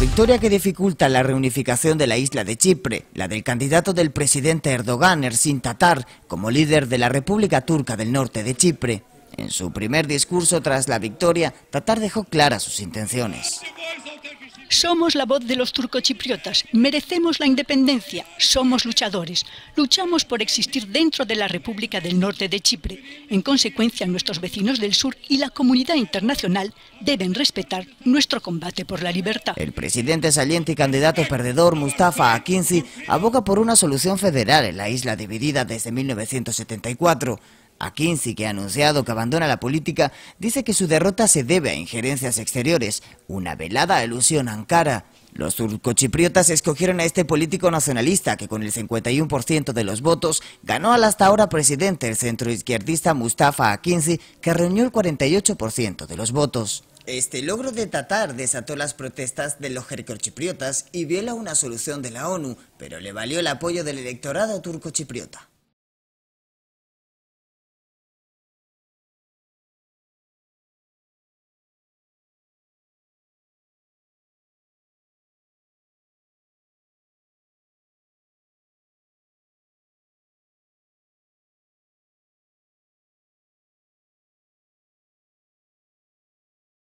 victoria que dificulta la reunificación de la isla de Chipre, la del candidato del presidente Erdogan, Ersin Tatar, como líder de la República Turca del Norte de Chipre. En su primer discurso tras la victoria, Tatar dejó claras sus intenciones. Somos la voz de los turcochipriotas, merecemos la independencia, somos luchadores, luchamos por existir dentro de la República del Norte de Chipre. En consecuencia, nuestros vecinos del sur y la comunidad internacional deben respetar nuestro combate por la libertad. El presidente saliente y candidato perdedor Mustafa Akinci aboga por una solución federal en la isla dividida desde 1974. Akinci, que ha anunciado que abandona la política, dice que su derrota se debe a injerencias exteriores, una velada alusión a Ankara. Los turcochipriotas escogieron a este político nacionalista que con el 51% de los votos ganó al hasta ahora presidente el centroizquierdista Mustafa Akinci, que reunió el 48% de los votos. Este logro de Tatar desató las protestas de los jercochipriotas y viola una solución de la ONU, pero le valió el apoyo del electorado turcochipriota.